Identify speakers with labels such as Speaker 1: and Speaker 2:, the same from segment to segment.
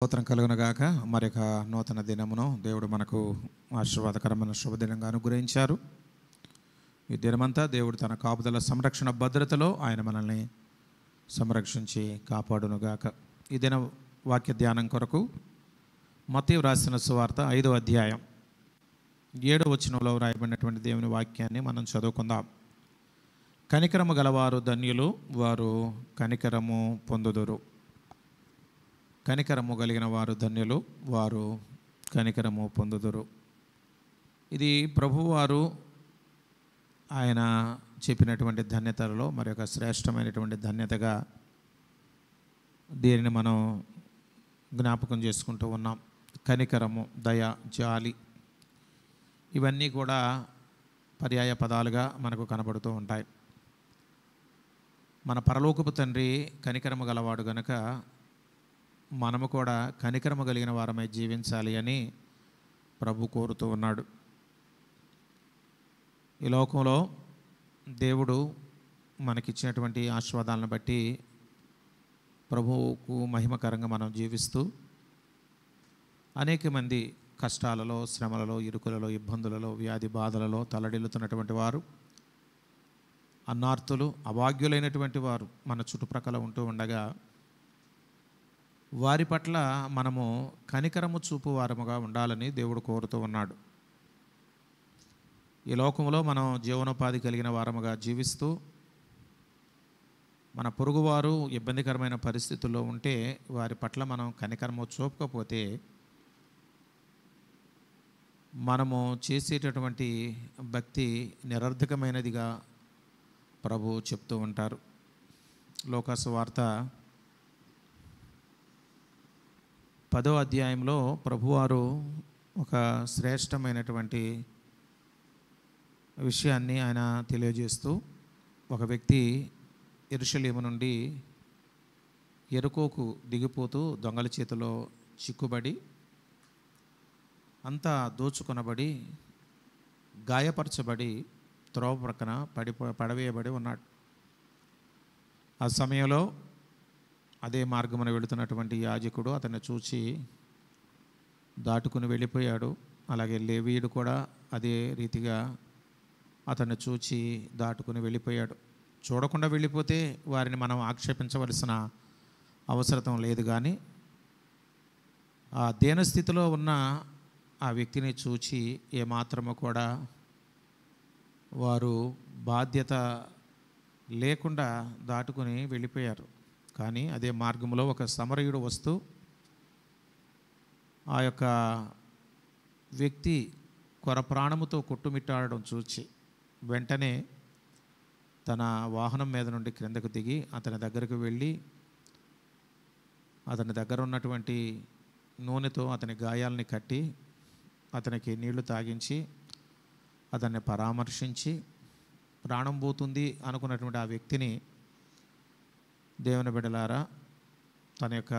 Speaker 1: స్తోత్రం కలుగునగాక మరి నూతన దినమును దేవుడు మనకు ఆశీర్వాదకరమైన శుభదినంగా అనుగ్రహించారు ఈ దినమంతా దేవుడు తన కాపుదల సంరక్షణ భద్రతలో ఆయన మనల్ని సంరక్షించి కాపాడునుగాక ఈ దిన వాక్య ధ్యానం కొరకు మతీవ్ రాసిన సువార్త ఐదో అధ్యాయం ఏడో వచనంలో వ్రాయబడినటువంటి దేవుని వాక్యాన్ని మనం చదువుకుందాం కనికరము గలవారు ధన్యులు వారు కనికరము పొందుదురు కనికరము కలిగిన వారు ధన్యులు వారు కనికరము పొందుదురు ఇది ప్రభువారు ఆయన చెప్పినటువంటి ధన్యతలలో మరి ఒక శ్రేష్టమైనటువంటి ధన్యతగా దీనిని మనం జ్ఞాపకం చేసుకుంటూ ఉన్నాం కనికరము దయ జాలి ఇవన్నీ కూడా పర్యాయ పదాలుగా మనకు కనబడుతూ ఉంటాయి మన పరలోకపు తండ్రి కనికరము గలవాడు గనక మనము కూడా కనికరము కలిగిన వారమై జీవించాలి అని ప్రభు కోరుతూ ఉన్నాడు ఈ లోకంలో దేవుడు మనకిచ్చినటువంటి ఆశీర్వాదాలను బట్టి ప్రభువుకు మహిమకరంగా మనం జీవిస్తూ అనేక మంది కష్టాలలో శ్రమలలో ఇరుకులలో ఇబ్బందులలో వ్యాధి బాధలలో తలడిల్లుతున్నటువంటి వారు అన్నార్తులు అభాగ్యులైనటువంటి వారు మన చుట్టుప్రక్కల ఉంటూ ఉండగా వారి పట్ల మనము కనికరము చూపు వారముగా ఉండాలని దేవుడు కోరుతూ ఉన్నాడు ఈ లోకంలో మనం జీవనోపాధి కలిగిన వారముగా జీవిస్తూ మన పొరుగువారు ఇబ్బందికరమైన పరిస్థితుల్లో ఉంటే వారి పట్ల మనం కనికరము చూపకపోతే మనము చేసేటటువంటి భక్తి నిరర్ధకమైనదిగా ప్రభు చెప్తూ ఉంటారు లోకాసు వార్త పదో అధ్యాయంలో ప్రభువారు ఒక శ్రేష్టమైనటువంటి విషయాన్ని ఆయన తెలియజేస్తూ ఒక వ్యక్తి ఎరుషలేము నుండి ఎరుకోకు దిగిపోతూ దొంగల చేతిలో చిక్కుబడి అంతా దోచుకొనబడి గాయపరచబడి త్రోవ ప్రక్కన పడి పడవేయబడి ఉన్నాడు ఆ సమయంలో అదే మార్గమున వెళుతున్నటువంటి యాజకుడు అతన్ని చూసి దాటుకుని వెళ్ళిపోయాడు అలాగే లేవీయుడు కూడా అదే రీతిగా అతన్ని చూచి దాటుకుని వెళ్ళిపోయాడు చూడకుండా వెళ్ళిపోతే వారిని మనం ఆక్షేపించవలసిన అవసరం లేదు కానీ ఆ దీనస్థితిలో ఉన్న ఆ వ్యక్తిని చూచి ఏమాత్రము కూడా వారు బాధ్యత లేకుండా దాటుకుని వెళ్ళిపోయారు కానీ అదే మార్గంలో ఒక సమరయుడు వస్తూ ఆ యొక్క వ్యక్తి కొర ప్రాణముతో కొట్టుమిట్టాడడం చూచి వెంటనే తన వాహనం మీద నుండి క్రిందకు దిగి అతని దగ్గరకు వెళ్ళి అతని దగ్గర ఉన్నటువంటి నూనెతో అతని గాయాలని కట్టి అతనికి నీళ్లు తాగించి అతన్ని పరామర్శించి ప్రాణం పోతుంది అనుకున్నటువంటి ఆ వ్యక్తిని దేవుని బిడలారా తన యొక్క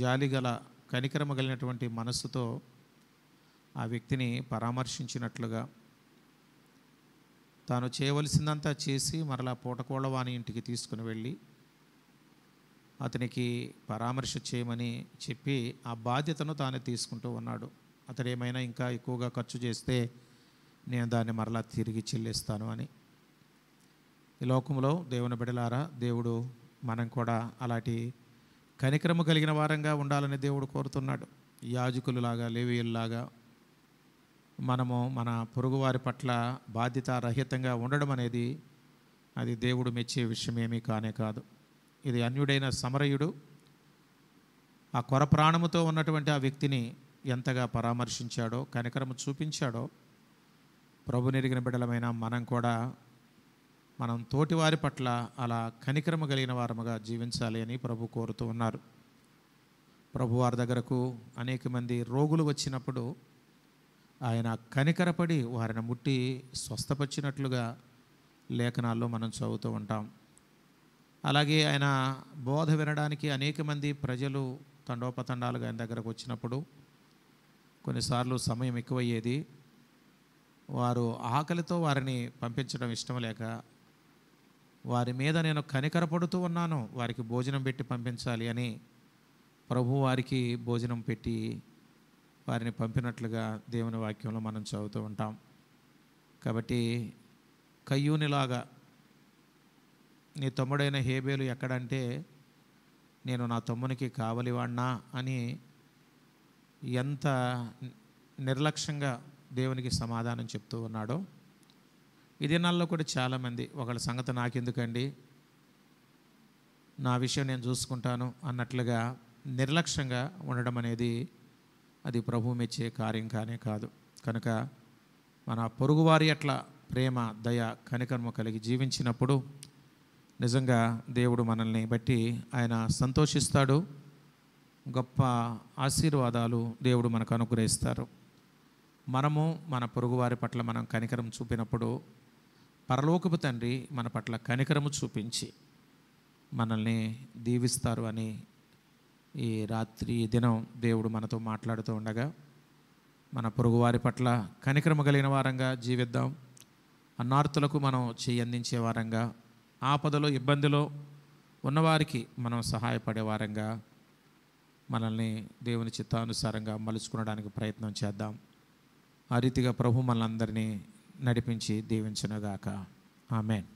Speaker 1: జాలిగల కనికరమ కలిగినటువంటి మనస్సుతో ఆ వ్యక్తిని పరామర్శించినట్లుగా తాను చేయవలసిందంతా చేసి మరలా పూటకోళ్ళ వాని ఇంటికి తీసుకుని వెళ్ళి అతనికి పరామర్శ చేయమని చెప్పి ఆ బాధ్యతను తానే తీసుకుంటూ ఉన్నాడు అతడు ఏమైనా ఇంకా ఎక్కువగా ఖర్చు చేస్తే నేను దాన్ని మరలా తిరిగి చెల్లిస్తాను అని ఈ లోకంలో దేవుని బిడలారా దేవుడు మనం కూడా అలాంటి కనికరము కలిగిన వారంగా ఉండాలని దేవుడు కోరుతున్నాడు లాగా లేవీయుల్లాగా మనము మన పొరుగువారి పట్ల బాధ్యత రహితంగా ఉండడం అనేది అది దేవుడు మెచ్చే విషయమేమీ కానే కాదు ఇది అన్యుడైన సమరయుడు ఆ కొర ప్రాణముతో ఉన్నటువంటి ఆ వ్యక్తిని ఎంతగా పరామర్శించాడో కనికరము చూపించాడో ప్రభు నెరిగిన బిడ్డలమైన మనం కూడా మనం తోటివారి పట్ల అలా కనికరము కలిగిన వారముగా జీవించాలి అని ప్రభు కోరుతూ ఉన్నారు ప్రభువారి దగ్గరకు అనేక మంది రోగులు వచ్చినప్పుడు ఆయన కనికరపడి వారిని ముట్టి స్వస్థపరిచినట్లుగా లేఖనాల్లో మనం చదువుతూ ఉంటాం అలాగే ఆయన బోధ వినడానికి అనేక మంది ప్రజలు తండోపతండాలుగా ఆయన దగ్గరకు వచ్చినప్పుడు కొన్నిసార్లు సమయం ఎక్కువయ్యేది వారు ఆకలితో వారిని పంపించడం ఇష్టం లేక వారి మీద నేను కనికరపడుతూ ఉన్నాను వారికి భోజనం పెట్టి పంపించాలి అని ప్రభు వారికి భోజనం పెట్టి వారిని పంపినట్లుగా దేవుని వాక్యంలో మనం చదువుతూ ఉంటాం కాబట్టి కయ్యూనిలాగా నీ తమ్ముడైన హేబేలు ఎక్కడంటే నేను నా తమ్మునికి కావలివాణ్ణా అని ఎంత నిర్లక్ష్యంగా దేవునికి సమాధానం చెప్తూ ఉన్నాడో ఈ దినాల్లో కూడా చాలామంది ఒకళ్ళ సంగతి నాకెందుకండి నా విషయం నేను చూసుకుంటాను అన్నట్లుగా నిర్లక్ష్యంగా ఉండడం అనేది అది ప్రభువు మెచ్చే కార్యం కానే కాదు కనుక మన పొరుగువారి అట్ల ప్రేమ దయ కనికర్మ కలిగి జీవించినప్పుడు నిజంగా దేవుడు మనల్ని బట్టి ఆయన సంతోషిస్తాడు గొప్ప ఆశీర్వాదాలు దేవుడు మనకు అనుగ్రహిస్తారు మనము మన పొరుగువారి పట్ల మనం కనికరం చూపినప్పుడు పరలోకపు తండ్రి మన పట్ల కనికరము చూపించి మనల్ని దీవిస్తారు అని ఈ రాత్రి దినం దేవుడు మనతో మాట్లాడుతూ ఉండగా మన పొరుగువారి పట్ల కనికరము కలిగిన వారంగా జీవిద్దాం అన్నార్థులకు మనం చేయందించే వారంగా ఆపదలో ఇబ్బందిలో ఉన్నవారికి మనం సహాయపడే వారంగా మనల్ని దేవుని చిత్తానుసారంగా మలుచుకునడానికి ప్రయత్నం చేద్దాం ఆ రీతిగా ప్రభు మనందరినీ నడిపించి దీవించునుగాక ఆమెన్